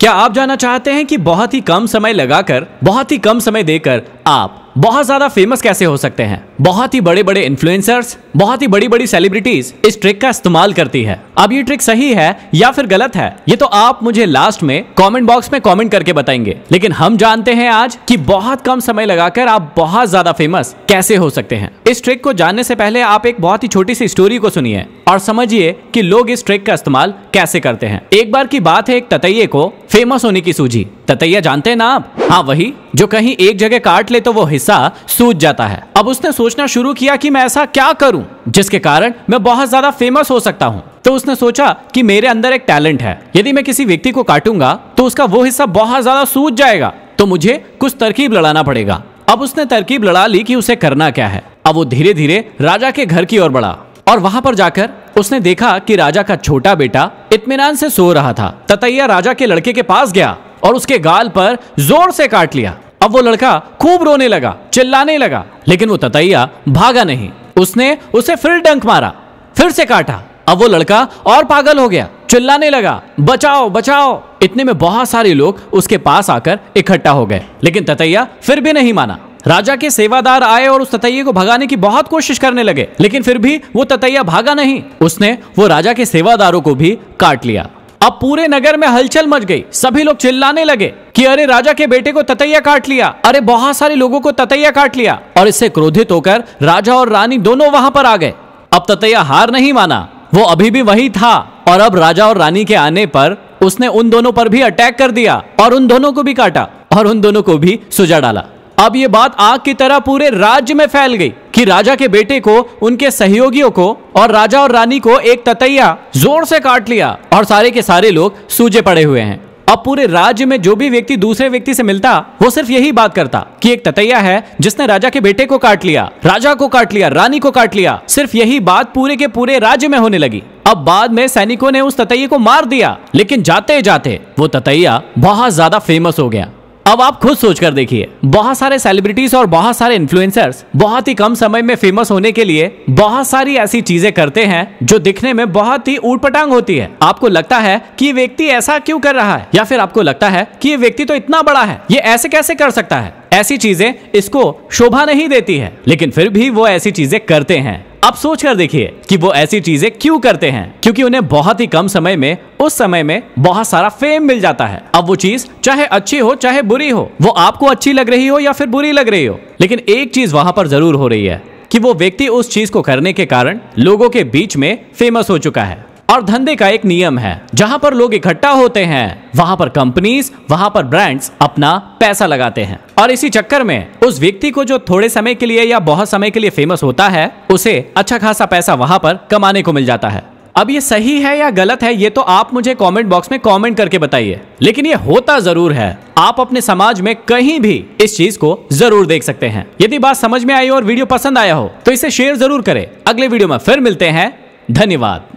क्या आप जानना चाहते हैं कि बहुत ही कम समय लगाकर बहुत ही कम समय देकर आप बहुत ज्यादा फेमस कैसे हो सकते हैं बहुत ही बड़े बड़े इन्फ्लुएंसर्स बहुत ही बड़ी बड़ी सेलिब्रिटीज इस ट्रिक का इस्तेमाल करती है अब ये ट्रिक सही है या फिर गलत है ये तो आप मुझे लास्ट में कमेंट बॉक्स में कमेंट करके बताएंगे लेकिन हम जानते हैं आज कि बहुत कम समय लगाकर आप बहुत ज्यादा फेमस कैसे हो सकते हैं इस ट्रिक को जानने से पहले आप एक बहुत ही छोटी सी स्टोरी को सुनिए और समझिए कि लोग इस ट्रिक का इस्तेमाल कैसे करते हैं एक बार की बात है एक ततैये को फेमस होने की सूझी ततैया जानते हैं ना आप हाँ वही जो कहीं एक जगह काट ले तो वो हिस्सा सूज जाता है अब उसने सोचना शुरू किया कि मैं ऐसा क्या करूं जिसके कारण मैं बहुत ज्यादा फेमस हो सकता हूं तो उसने सोचा कि मेरे अंदर एक टैलेंट है यदि मैं किसी व्यक्ति को काटूंगा तो उसका वो हिस्सा बहुत ज्यादा सूझ जाएगा तो मुझे कुछ तरकीब लड़ाना पड़ेगा अब उसने तरकीब लड़ा ली कि उसे करना क्या है अब वो धीरे धीरे राजा के घर की ओर बढ़ा और वहां पर जाकर उसने देखा कि राजा का छोटा बेटा इतमान से सो रहा था ततैया राजा के लड़के के पास गया और उसके गाल पर जोर से काट लिया अब वो लड़का खूब रोने लगा चिल्लाने लगा लेकिन वो ततैया भागा नहीं उसने उसे फिर डंक मारा फिर से काटा अब वो लड़का और पागल हो गया चिल्लाने लगा बचाओ बचाओ इतने में बहुत सारे लोग उसके पास आकर इकट्ठा हो गए लेकिन ततैया फिर भी नहीं माना राजा के सेवादार आए और उस ततैये को भगाने की बहुत कोशिश करने लगे लेकिन फिर भी वो ततैया भागा नहीं उसने वो राजा के सेवादारों को भी काट लिया अब पूरे नगर में हलचल मच गई सभी लोग चिल्लाने लगे कि अरे राजा के बेटे को ततैया काट लिया अरे बहुत सारे लोगों को ततैया काट लिया और इससे क्रोधित होकर राजा और रानी दोनों वहां पर आ गए अब ततैया हार नहीं माना वो अभी भी वही था और अब राजा और रानी के आने पर उसने उन दोनों पर भी अटैक कर दिया और उन दोनों को भी काटा और उन दोनों को भी सुजा डाला अब ये बात आग की तरह पूरे राज्य में फैल गई कि राजा के बेटे को उनके सहयोगियों को और राजा और रानी को एक ततैया जोर से काट लिया और सारे के सारे लोग सूजे पड़े हुए हैं अब पूरे राज्य में जो भी व्यक्ति दूसरे व्यक्ति से मिलता वो सिर्फ यही बात करता कि एक ततैया है जिसने राजा के बेटे को काट लिया राजा को काट लिया रानी को काट लिया सिर्फ यही बात पूरे के पूरे राज्य में होने लगी अब बाद में सैनिकों ने उस ततैये को मार दिया लेकिन जाते जाते वो ततैया बहुत ज्यादा फेमस हो गया अब आप खुद सोचकर देखिए बहुत सारे सेलिब्रिटीज और बहुत सारे इन्फ्लुएंसर्स बहुत ही कम समय में फेमस होने के लिए बहुत सारी ऐसी चीजें करते हैं जो दिखने में बहुत ही ऊटपटांग होती है आपको लगता है कि ये व्यक्ति ऐसा क्यों कर रहा है या फिर आपको लगता है कि ये व्यक्ति तो इतना बड़ा है ये ऐसे कैसे कर सकता है ऐसी चीजें इसको शोभा नहीं देती है लेकिन फिर भी वो ऐसी चीजें करते हैं आप सोच कर देखिए कि वो ऐसी चीजें क्यों करते हैं क्योंकि उन्हें बहुत ही कम समय में उस समय में बहुत सारा फेम मिल जाता है अब वो चीज चाहे अच्छी हो चाहे बुरी हो वो आपको अच्छी लग रही हो या फिर बुरी लग रही हो लेकिन एक चीज वहां पर जरूर हो रही है कि वो व्यक्ति उस चीज को करने के कारण लोगों के बीच में फेमस हो चुका है और धंधे का एक नियम है जहां पर लोग इकट्ठा होते हैं वहां पर कंपनीज वहां पर ब्रांड्स अपना पैसा लगाते हैं और इसी चक्कर में उस व्यक्ति को जो थोड़े समय के लिए या बहुत समय के लिए फेमस होता है उसे अच्छा खासा पैसा वहां पर कमाने को मिल जाता है अब ये सही है या गलत है ये तो आप मुझे कमेंट बॉक्स में कमेंट करके बताइए लेकिन ये होता जरूर है आप अपने समाज में कहीं भी इस चीज को जरूर देख सकते हैं यदि बात समझ में आई और वीडियो पसंद आया हो तो इसे शेयर जरूर करें अगले वीडियो में फिर मिलते हैं धन्यवाद